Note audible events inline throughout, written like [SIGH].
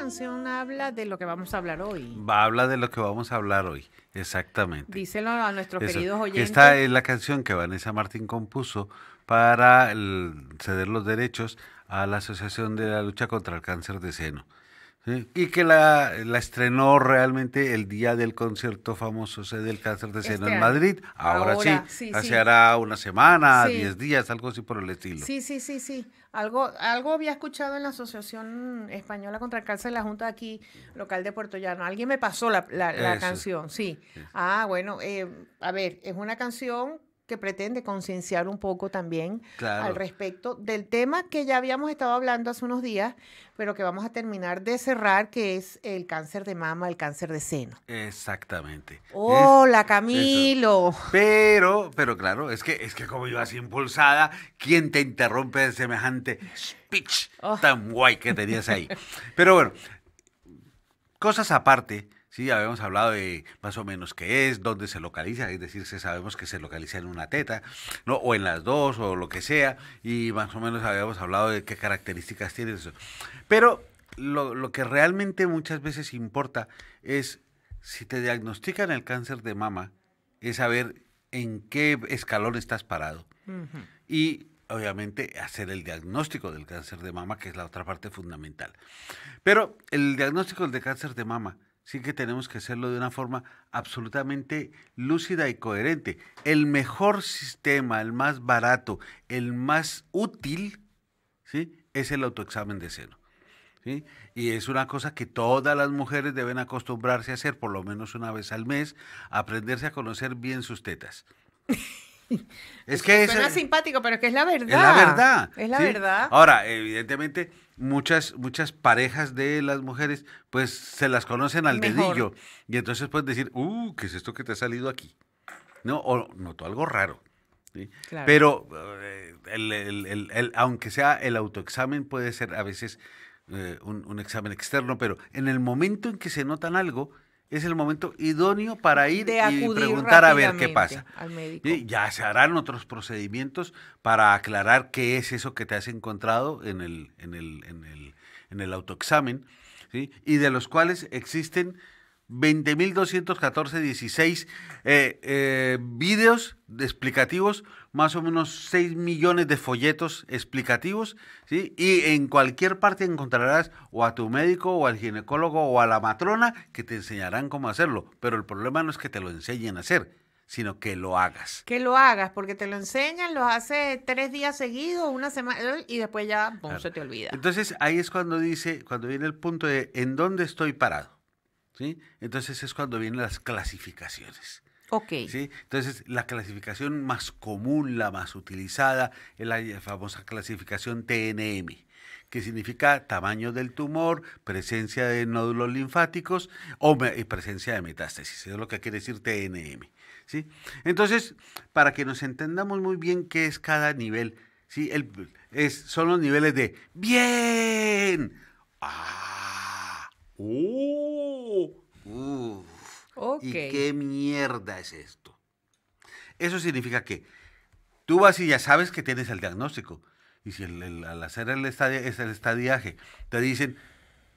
canción habla de lo que vamos a hablar hoy. Va, habla de lo que vamos a hablar hoy, exactamente. Díselo a nuestros queridos oyentes. Esta es la canción que Vanessa Martín compuso para ceder los derechos a la Asociación de la Lucha contra el Cáncer de Seno. Y que la, la, estrenó realmente el día del concierto famoso C del cáncer de seno este en Madrid. Ahora, sí, hace ahora hará una semana, diez días, algo así por el estilo. Sí, sí, sí, sí. Algo, algo había escuchado en la Asociación Española contra el Cáncer, la Junta aquí, local de Puerto Llano. Alguien me pasó la, canción, sí. Ah, bueno, eh, a ver, es una canción que pretende concienciar un poco también al respecto del tema que ya habíamos estado hablando hace unos días, pero que vamos a terminar de cerrar, que es el cáncer de mama, el cáncer de seno. Exactamente. Hola, Camilo. Pero, pero claro, es que, es que como yo así impulsada, ¿quién te interrumpe de semejante speech oh. tan guay que tenías ahí? pero bueno, cosas aparte habíamos hablado de más o menos qué es, dónde se localiza, es decir, sabemos que se localiza en una teta, ¿no? o en las dos, o lo que sea, y más o menos habíamos hablado de qué características tiene eso. Pero lo, que realmente muchas veces importa es, si te diagnostican el cáncer de mama, es saber en qué escalón estás parado. Y obviamente hacer el diagnóstico del cáncer de mama, que es la otra parte fundamental. Pero el diagnóstico del cáncer de mama sí que tenemos que hacerlo de una forma absolutamente lúcida y coherente. El mejor sistema, el más barato, el más útil, ¿sí? es el autoexamen de seno. Y es una cosa que todas las mujeres deben acostumbrarse a hacer por lo menos una vez al mes, aprenderse a conocer bien sus tetas. Es que Suena es, simpático, pero que es la verdad. Es la verdad. Es la verdad. Ahora, evidentemente, muchas, muchas parejas de las mujeres, pues se las conocen al dedillo. Y entonces pueden decir, uh, ¿qué es esto que te ha salido aquí? No, o notó algo raro. Pero eh, el, aunque sea el autoexamen, puede ser a veces eh, un, un examen externo, pero en el momento en que se notan algo, es el momento idóneo para ir y preguntar a ver qué pasa. Y ya se harán otros procedimientos para aclarar qué es eso que te has encontrado en el, en el, en el, en el autoexamen, y de los cuales existen 20.214.16 eh, eh, videos explicativos, más o menos 6 millones de folletos explicativos, ¿sí? y en cualquier parte encontrarás o a tu médico o al ginecólogo o a la matrona que te enseñarán cómo hacerlo, pero el problema no es que te lo enseñen a hacer, sino que lo hagas. Que lo hagas, porque te lo enseñan, lo hace tres días seguidos, una semana, y después ya se te olvida. Entonces ahí es cuando dice, cuando viene el punto de en dónde estoy parado. Entonces es cuando vienen las clasificaciones. Ok. Entonces, la clasificación más común, la más utilizada, es la famosa clasificación TNM, que significa tamaño del tumor, presencia de nódulos linfáticos o presencia de metástasis. es lo que quiere decir TNM. ¿sí? Entonces, para que nos entendamos muy bien qué es cada nivel, ¿sí? El, es, son los niveles de bien, ah, uh, Uf, ¿Y qué mierda es esto? Eso significa que tú vas y ya sabes que tienes el diagnóstico. Y si al hacer el, el estadiaje te dicen,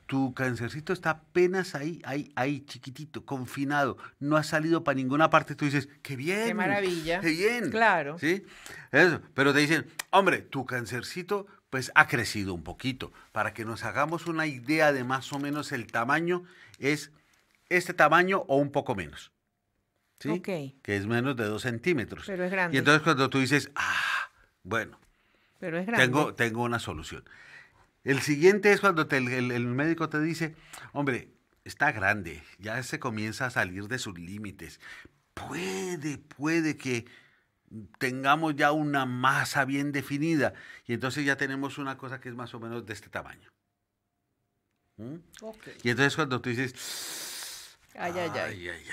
tu cancercito está apenas ahí, ahí, ahí, chiquitito, confinado, no ha salido para ninguna parte. Tú dices, qué bien. Qué maravilla. Qué bien. Claro. ¿Sí? Eso. Pero te dicen, hombre, tu cancercito pues ha crecido un poquito. Para que nos hagamos una idea de más o menos el tamaño, es este tamaño o un poco menos. ¿Sí? Que es menos de dos centímetros. Pero es grande. Y entonces cuando tú dices, ah, bueno, Pero Tengo, tengo una solución. El siguiente es cuando el, médico te dice, hombre, está grande, ya se comienza a salir de sus límites. Puede, puede que tengamos ya una masa bien definida y entonces ya tenemos una cosa que es más o menos de este tamaño. ¿Mm? Y entonces cuando tú dices, Ay, ay, ay.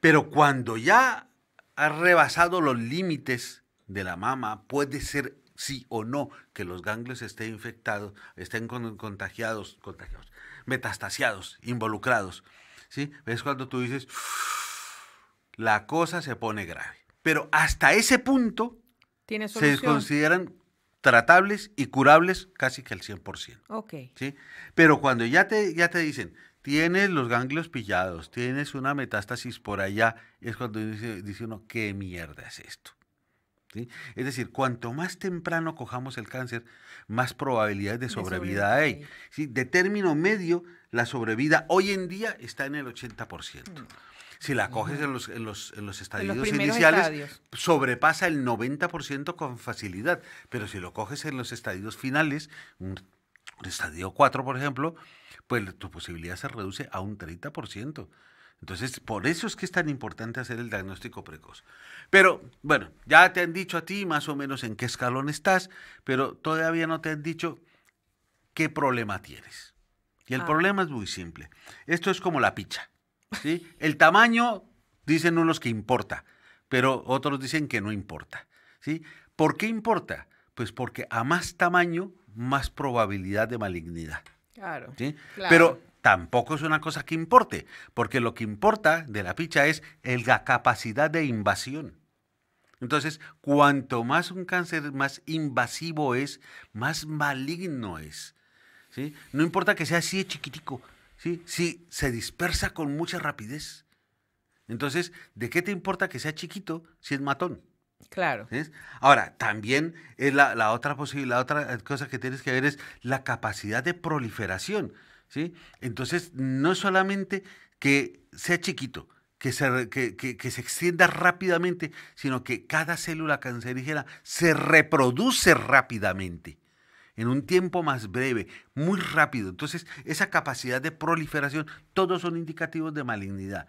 Pero cuando ya ha rebasado los límites de la mama, puede ser sí o no que los ganglios estén infectados, estén contagiados, contagiados, metastasiados, involucrados. ¿Sí? Es cuando tú dices, la cosa se pone grave. Pero hasta ese punto se consideran tratables y curables casi que al 100%. Ok. ¿sí? Pero cuando ya te, ya te dicen, tienes los ganglios pillados, tienes una metástasis por allá, es cuando dice, uno, ¿qué mierda es esto? Es decir, cuanto más temprano cojamos el cáncer, más probabilidades de sobrevida, hay. De término medio, la sobrevida hoy en día está en el 80%. Mm. Si la coges en, los, en, estadios iniciales, sobrepasa el 90% con facilidad. Pero si lo coges en los estadios finales, estadio 4, por ejemplo, pues tu posibilidad se reduce a un 30%. Entonces, por eso es que es tan importante hacer el diagnóstico precoz. Pero, bueno, ya te han dicho a ti más o menos en qué escalón estás, pero todavía no te han dicho qué problema tienes. Y el ah. problema es muy simple. Esto es como la picha. ¿sí? El tamaño, dicen unos que importa, pero otros dicen que no importa. ¿sí? ¿Por qué importa? Pues porque a más tamaño, más probabilidad de malignidad. Claro, ¿sí? Pero tampoco es una cosa que importe, porque lo que importa de la ficha es la capacidad de invasión. Entonces, cuanto más un cáncer más invasivo es, más maligno es. ¿sí? No importa que sea así de chiquitico, ¿sí? Si se dispersa con mucha rapidez. Entonces, ¿de qué te importa que sea chiquito si es matón? Claro. Ahora, también es la, la, otra posibilidad, otra cosa que tienes que ver es la capacidad de proliferación. ¿sí? Entonces, no solamente que sea chiquito, que se, que se extienda rápidamente, sino que cada célula cancerígena se reproduce rápidamente en un tiempo más breve, muy rápido. Entonces, esa capacidad de proliferación, todos son indicativos de malignidad.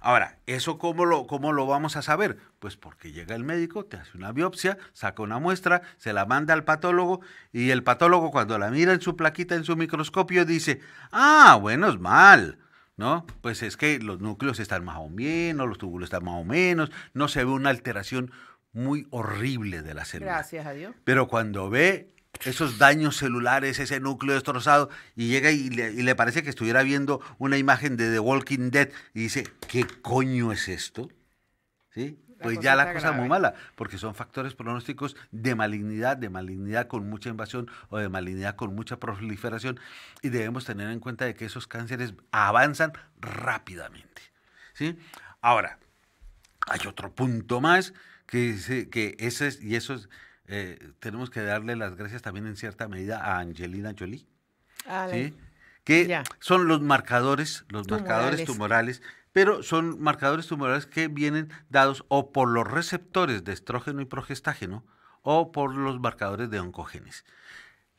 Ahora, ¿eso cómo lo, cómo lo vamos a saber? Pues porque llega el médico, te hace una biopsia, saca una muestra, se la manda al patólogo y el patólogo cuando la mira en su plaquita, en su microscopio, dice, ah, bueno, es mal. ¿no? Pues es que los núcleos están más o menos, los túbulos están más o menos, no se ve una alteración muy horrible de la célula. Gracias a Dios. Pero cuando ve esos daños celulares, ese núcleo destrozado, y llega y le, parece que estuviera viendo una imagen de The Walking Dead y dice, ¿qué coño es esto? ¿Sí? Pues ya la cosa es muy mala, porque son factores pronósticos de malignidad, de malignidad con mucha invasión o de malignidad con mucha proliferación, y debemos tener en cuenta de que esos cánceres avanzan rápidamente. ¿sí? Ahora, hay otro punto más que, que ese, y eso es eh, tenemos que darle las gracias también en cierta medida a Angelina Jolie. ¿sí? Que son los marcadores, los marcadores tumorales, pero son marcadores tumorales que vienen dados o por los receptores de estrógeno y progestágeno o por los marcadores de oncogenes.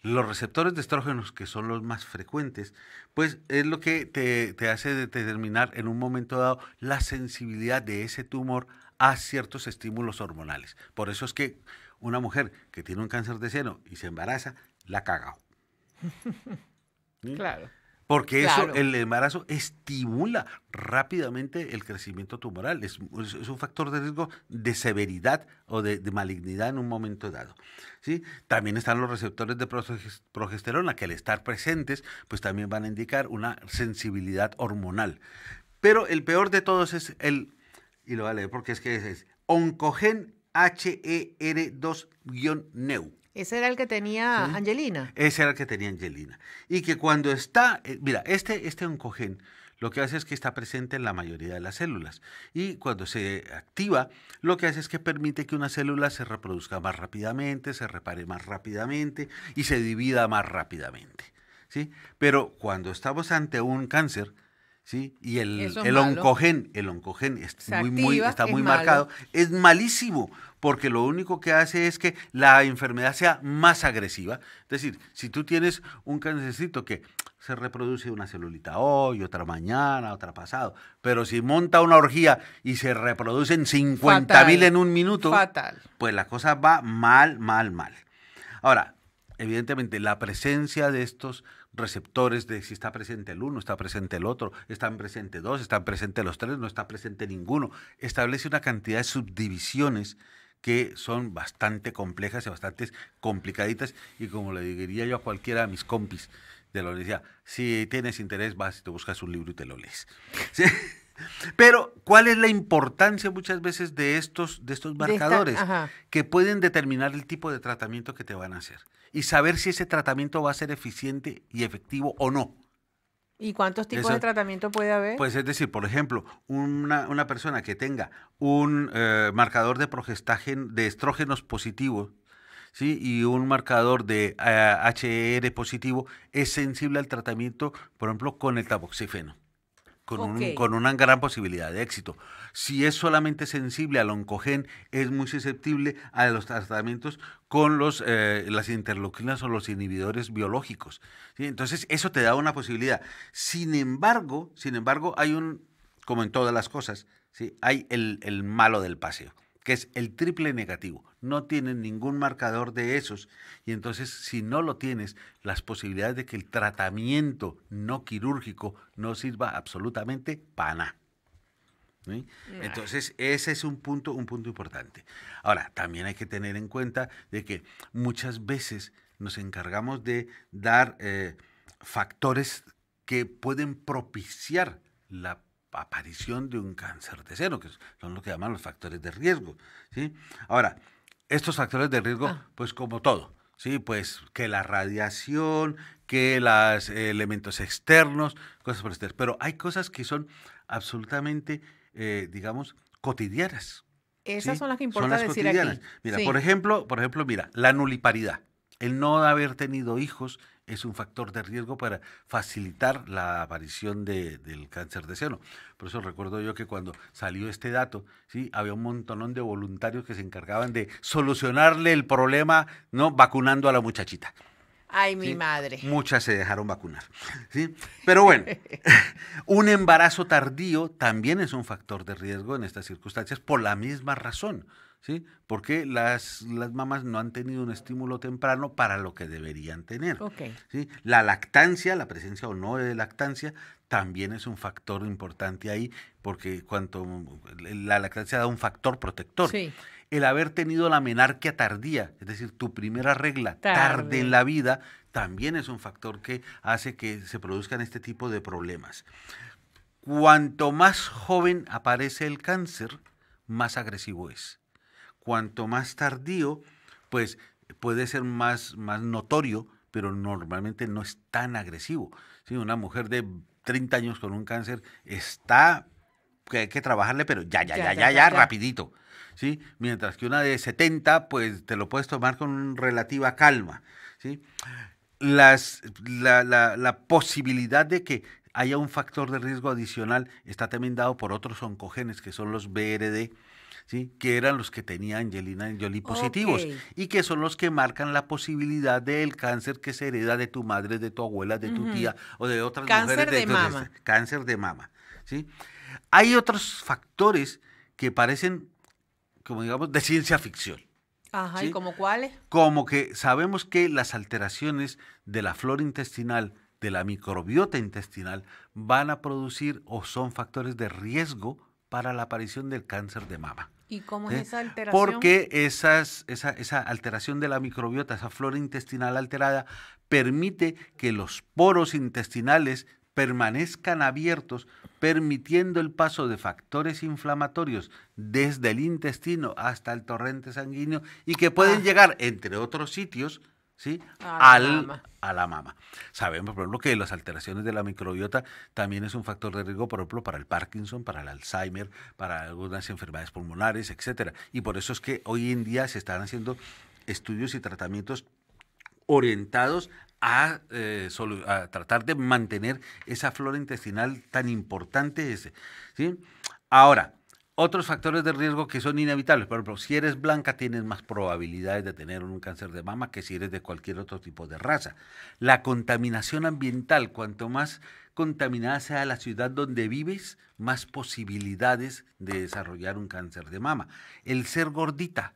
Los receptores de estrógenos, que son los más frecuentes, pues es lo que te hace determinar en un momento dado la sensibilidad de ese tumor a ciertos estímulos hormonales. Por eso es que una mujer que tiene un cáncer de seno y se embaraza, la caga. [LAUGHS] Claro. Porque eso, el embarazo estimula rápidamente el crecimiento tumoral. Es, un factor de riesgo de severidad o de, malignidad en un momento dado. ¿sí? También están los receptores de progesterona, que al estar presentes, pues también van a indicar una sensibilidad hormonal. Pero el peor de todos es el, y lo voy a leer porque es que es, es oncogen HER2-NEU. Ese era el que tenía Angelina. Ese era el que tenía Angelina. Y que cuando está, eh, mira, este, este oncogen lo que hace es que está presente en la mayoría de las células. Y cuando se activa, lo que hace es que permite que una célula se reproduzca más rápidamente, se repare más rápidamente y se divida más rápidamente. ¿sí? Pero cuando estamos ante un cáncer, y el, oncogen, el oncogen está muy, está muy marcado. Es malísimo, porque lo único que hace es que la enfermedad sea más agresiva. Es decir, si tú tienes un cancercito que se reproduce una celulita hoy, otra mañana, otra pasado, pero si monta una orgía y se reproducen 50 mil en un minuto, pues la cosa va mal, mal, mal. Ahora, evidentemente, la presencia de estos receptores de si está presente el uno, está presente el otro, están presentes dos, están presentes los tres, no está presente ninguno. Establece una cantidad de subdivisiones que son bastante complejas y bastante complicaditas. Y como le diría yo a cualquiera de mis compis de la universidad, si tienes interés, vas y te buscas un libro y te lo lees. [LAUGHS] Pero, ¿cuál es la importancia muchas veces de estos, de estos marcadores que pueden determinar el tipo de tratamiento que te van a hacer y saber si ese tratamiento va a ser eficiente y efectivo o no? ¿Y cuántos tipos de tratamiento puede haber? Pues es decir, por ejemplo, una, persona que tenga un eh, marcador de progestagen de estrógenos positivos, ¿sí? y un marcador de HER eh, positivo, es sensible al tratamiento, por ejemplo, con el tamoxifeno con, una gran posibilidad de éxito. Si es solamente sensible al oncogen, es muy susceptible a los tratamientos con los, eh, las interleucinas o los inhibidores biológicos. Entonces, eso te da una posibilidad. Sin embargo, sin embargo, hay un, como en todas las cosas, ¿sí? hay el malo del paseo, que es el triple negativo no tienen ningún marcador de esos. Y entonces, si no lo tienes, las posibilidades de que el tratamiento no quirúrgico no sirva absolutamente para nada. Entonces, ese es un punto, un punto importante. Ahora, también hay que tener en cuenta de que muchas veces nos encargamos de dar eh, factores que pueden propiciar la aparición de un cáncer de seno, que son lo que llaman los factores de riesgo. ¿sí? Ahora, estos factores de riesgo, ah. pues como todo, ¿sí? Pues que la radiación, que los elementos externos, cosas por este. Pero hay cosas que son absolutamente, eh, digamos, cotidianas. Esas son las que importa son las cotidianas. Mira, por ejemplo, por ejemplo, mira, la nuliparidad, el no haber tenido hijos es un factor de riesgo para facilitar la aparición de, del cáncer de seno. Por eso recuerdo yo que cuando salió este dato, sí, había un montonón de voluntarios que se encargaban de solucionarle el problema, ¿no? Vacunando a la muchachita. Ay, mi madre. Muchas se dejaron vacunar. ¿sí? Pero bueno, [LAUGHS] un embarazo tardío también es un factor de riesgo en estas circunstancias por la misma razón. Porque las, mamás no han tenido un estímulo temprano para lo que deberían tener. La lactancia, la presencia o no de lactancia, también es un factor importante ahí, porque cuanto la lactancia da un factor protector. Sí. El haber tenido la menarquia tardía, es decir, tu primera regla tarde en la vida, también es un factor que hace que se produzcan este tipo de problemas. Cuanto más joven aparece el cáncer, más agresivo es cuanto más tardío, pues puede ser más, más notorio, pero normalmente no es tan agresivo. Una mujer de 30 años con un cáncer está que hay que trabajarle, pero ya, ya, ya, ya, ya, rapidito. ¿sí? Mientras que una de 70, pues te lo puedes tomar con relativa calma. ¿sí? Las, la, la posibilidad de que haya un factor de riesgo adicional está también dado por otros oncogenes, que son los BRD que eran los que tenía Angelina Jolie positivos y que son los que marcan la posibilidad del cáncer que se hereda de tu madre, de tu abuela, de tu tía o de otras mujeres. De, de cáncer de mama. Hay otros factores que parecen, como digamos, de ciencia ficción. Ajá, ¿y como cuáles? Como que sabemos que las alteraciones de la flora intestinal, de la microbiota intestinal, van a producir o son factores de riesgo para la aparición del cáncer de mama. ¿Y cómo es esa alteración? Porque esa, alteración de la microbiota, esa flora intestinal alterada, permite que los poros intestinales permanezcan abiertos, permitiendo el paso de factores inflamatorios desde el intestino hasta el torrente sanguíneo y que pueden ah. llegar, entre otros sitios, ¿sí? A, la mama. Sabemos, por ejemplo, que las alteraciones de la microbiota también es un factor de riesgo, por ejemplo, para el Parkinson, para el Alzheimer, para algunas enfermedades pulmonares, etcétera. Y por eso es que hoy en día se están haciendo estudios y tratamientos orientados a, eh, a tratar de mantener esa flora intestinal tan importante. ¿sí? Ahora, otros factores de riesgo que son inevitables, por ejemplo, si eres blanca tienes más probabilidades de tener un cáncer de mama que si eres de cualquier otro tipo de raza. La contaminación ambiental, cuanto más contaminada sea la ciudad donde vives, más posibilidades de desarrollar un cáncer de mama. El ser gordita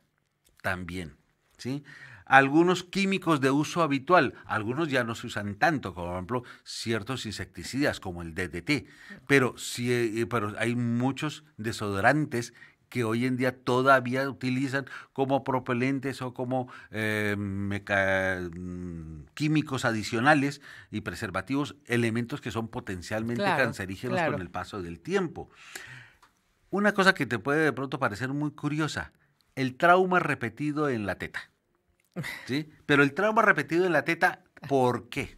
también, ¿sí? algunos químicos de uso habitual, algunos ya no se usan tanto, como por ejemplo ciertos insecticidas como el DDT, pero, sí, eh, eh, pero hay muchos desodorantes que hoy en día todavía utilizan como propelentes o como eh, mm, químicos adicionales y preservativos, elementos que son potencialmente cancerígenos con el paso del tiempo. Una cosa que te puede de pronto parecer muy curiosa, el trauma repetido en la teta. ¿sí? Pero el trauma repetido en la teta, ¿por qué?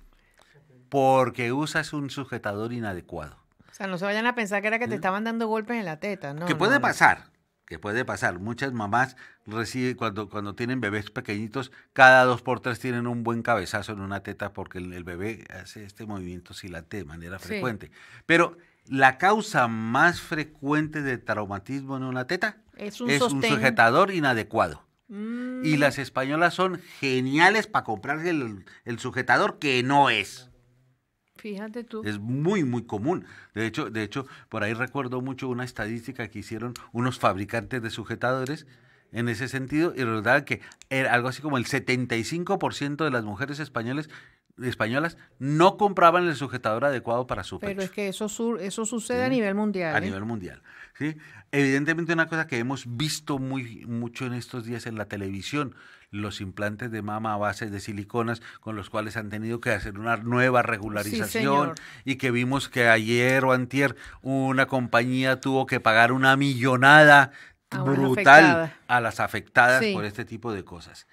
Porque usas un sujetador inadecuado. O sea, no se vayan a pensar que era que te estaban dando golpes en la teta, ¿no? Que puede pasar, que puede pasar. Muchas mamás reciben, cuando, cuando tienen bebés pequeñitos, cada dos por tres tienen un buen cabezazo en una teta porque el, bebé hace este movimiento silate de manera frecuente. Pero la causa más frecuente de traumatismo en una teta es un sujetador inadecuado. Y mm. las españolas son geniales para comprar el, sujetador que no es. Fíjate tú. Es muy, muy común. De hecho, de hecho, por ahí recuerdo mucho una estadística que hicieron unos fabricantes de sujetadores en ese sentido y resultaba que era algo así como el 75% de las mujeres españoles españolas no compraban el sujetador adecuado para su pecho. Pero es que eso, eso sucede a nivel mundial. A ¿eh? nivel mundial. Evidentemente una cosa que hemos visto muy, mucho en estos días en la televisión, los implantes de mama a base de siliconas con los cuales han tenido que hacer una nueva regularización y que vimos que ayer o antier una compañía tuvo que pagar una millonada brutal a las afectadas por este tipo de cosas.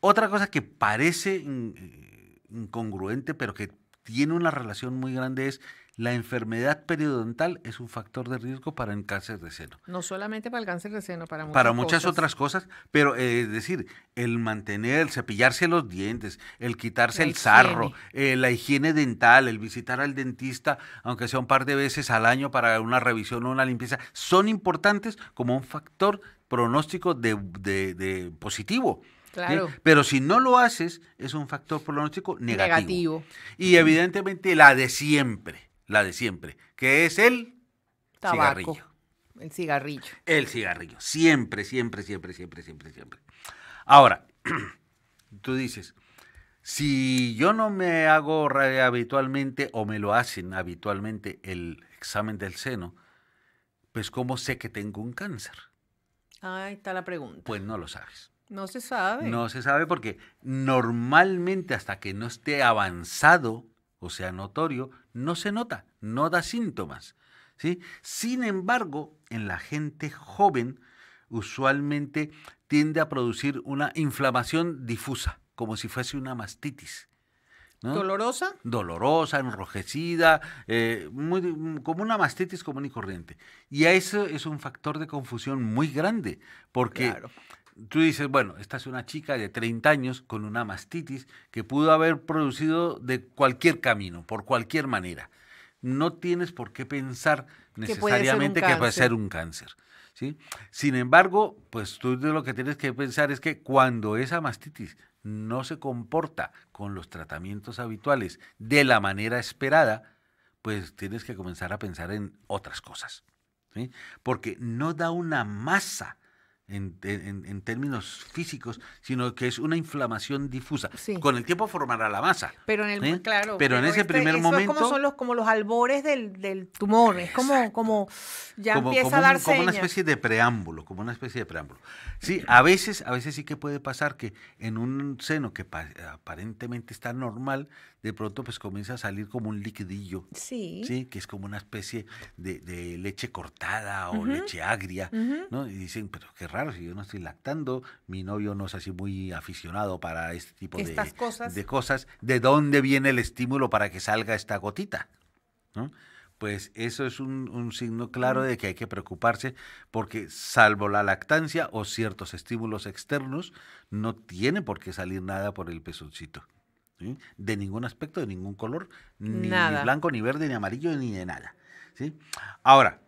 Otra cosa que parece eh, incongruente, pero que tiene una relación muy grande es la enfermedad periodontal es un factor de riesgo para el cáncer de seno. No solamente para el cáncer de seno, para muchas Para muchas otras cosas, pero eh, es decir, el mantener, el cepillarse los dientes, el quitarse el sarro, eh, la higiene dental, el visitar al dentista, aunque sea un par de veces al año para una revisión o una limpieza, son importantes como un factor pronóstico de, positivo. Claro. Pero si no lo haces, es un factor pronóstico negativo. negativo. Y evidentemente la de siempre la de siempre, que es el Tabaco, cigarrillo. El cigarrillo. El cigarrillo. Siempre, siempre, siempre, siempre, siempre, siempre. Ahora, [CLEARS THROAT] tú dices, si yo no me hago habitualmente o me lo hacen habitualmente el examen del seno, pues ¿cómo sé que tengo un cáncer? Ahí está la pregunta. Pues no lo sabes. No se sabe. No se sabe porque normalmente hasta que no esté avanzado, o sea, notorio, no se nota, no da síntomas. ¿sí? Sin embargo, en la gente joven usualmente tiende a producir una inflamación difusa, como si fuese una mastitis. ¿Dolorosa? Dolorosa, enrojecida, eh, como una mastitis común y corriente. Y a eso es un factor de confusión muy grande, porque... Claro tú dices, bueno, esta es una chica de 30 años con una mastitis que pudo haber producido de cualquier camino, por cualquier manera. No tienes por qué pensar necesariamente que puede ser un cáncer. Ser un cáncer ¿sí? Sin embargo, pues tú lo que tienes que pensar es que cuando esa mastitis no se comporta con los tratamientos habituales de la manera esperada, pues tienes que comenzar a pensar en otras cosas. Porque no da una masa en, términos físicos, sino que es una inflamación difusa. Con el tiempo formará la masa. Pero en el ¿eh? claro, pero, en ese este, primer momento es como son los como los albores del, del tumor, es como como ya empieza a dar Como una especie de preámbulo, como una especie de preámbulo. Sí, a veces a veces sí que puede pasar que en un seno que aparentemente está normal, de pronto pues comienza a salir como un liquidillo. Sí. ¿sí? que es como una especie de, de leche cortada o leche agria, ¿no? Y dicen, pero qué raro si yo no estoy lactando, mi novio no es así muy aficionado para este tipo de, cosas. de cosas, ¿de dónde viene el estímulo para que salga esta gotita? Pues eso es un, signo claro de que hay que preocuparse porque salvo la lactancia o ciertos estímulos externos, no tiene por qué salir nada por el pezoncito. De ningún aspecto, de ningún color, ni, blanco, ni verde, ni amarillo, ni de nada. ¿sí? Ahora,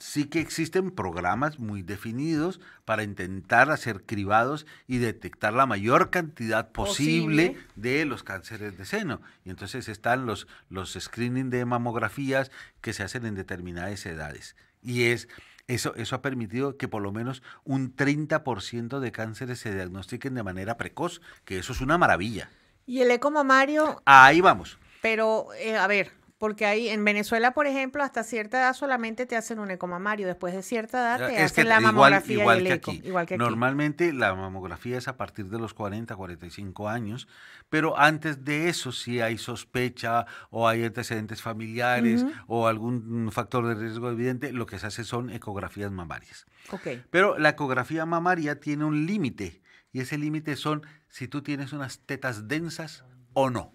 sí que existen programas muy definidos para intentar hacer cribados y detectar la mayor cantidad posible, de los cánceres de seno. Y entonces están los, los screening de mamografías que se hacen en determinadas edades. Y es eso, eso ha permitido que por lo menos un 30% de cánceres se diagnostiquen de manera precoz, que eso es una maravilla. ¿Y el eco mamario? Ahí vamos. Pero, eh, a ver, porque ahí en Venezuela, por ejemplo, hasta cierta edad solamente te hacen un ecomamario, después de cierta edad te hacen la mamografía el eco, Normalmente la mamografía es a partir de los 40, 45 años, pero antes de eso si hay sospecha o hay antecedentes familiares o algún factor de riesgo evidente, lo que se hace son ecografías mamarias. Okay. Pero la ecografía mamaria tiene un límite y ese límite son si tú tienes unas tetas densas o no.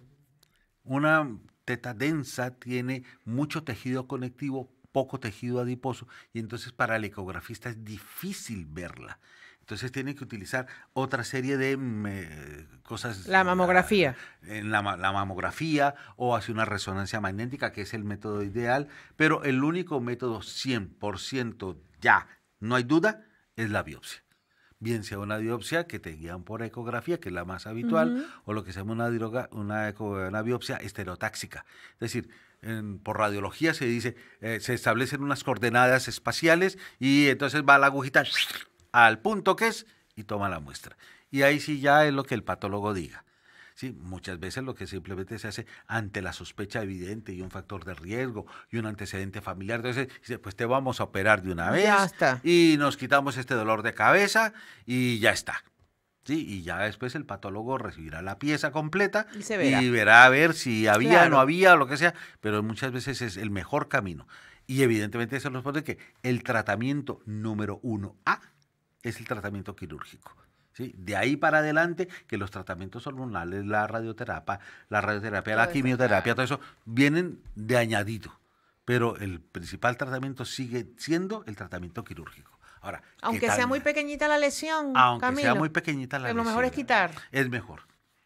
Una teta densa tiene mucho tejido conectivo, poco tejido adiposo, y entonces para el ecografista es difícil verla. Entonces tiene que utilizar otra serie de cosas. La eh, mamografía. En la, la, mamografía o hace una resonancia magnética, que es el método ideal, pero el único método 100% ya, no hay duda, es la biopsia bien sea una biopsia que te guían por ecografía, que es la más habitual, o lo que se llama una, biopsia estereotáxica. Es decir, por radiología se dice, eh, se establecen unas coordenadas espaciales y entonces va la agujita al punto que es y toma la muestra. Y ahí sí ya es lo que el patólogo diga. ¿sí? Muchas veces lo que simplemente se hace ante la sospecha evidente y un factor de riesgo y un antecedente familiar. Entonces, pues te vamos a operar de una vez. Y nos quitamos este dolor de cabeza y ya está. Sí, y ya después el patólogo recibirá la pieza completa y, verá. a ver si había, o no había, lo que sea, pero muchas veces es el mejor camino. Y evidentemente eso nos pone que el tratamiento número uno A es el tratamiento quirúrgico. De ahí para adelante que los tratamientos hormonales, la radioterapia, la radioterapia, la quimioterapia, todo eso, vienen de añadido. Pero el principal tratamiento sigue siendo el tratamiento quirúrgico. Ahora, aunque sea muy pequeñita la lesión, aunque sea muy pequeñita la lesión, lo mejor es quitar. Es mejor.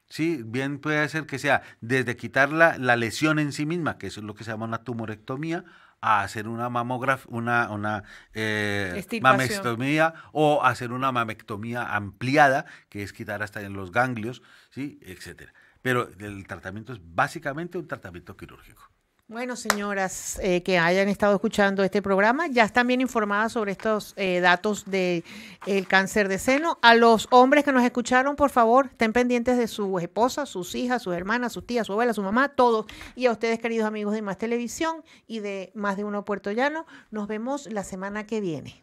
Sí, bien puede ser que sea desde quitar la, lesión en sí misma, que eso es lo que se llama una tumorectomía, a hacer una mamografía, una, una eh, mamectomía o hacer una mamectomía ampliada, que es quitar hasta en los ganglios, ¿sí? etcétera. Pero el tratamiento es básicamente un tratamiento quirúrgico. Bueno, señoras eh, que hayan estado escuchando este programa, ya están bien informadas sobre estos eh, datos del eh, el cáncer de seno. A los hombres que nos escucharon, por favor, estén pendientes de su esposa, sus hijas, sus hermanas, sus tías, su abuela, su mamá, todos. Y a ustedes, queridos amigos de Más Televisión y de Más de Uno Puerto Llano, nos vemos la semana que viene.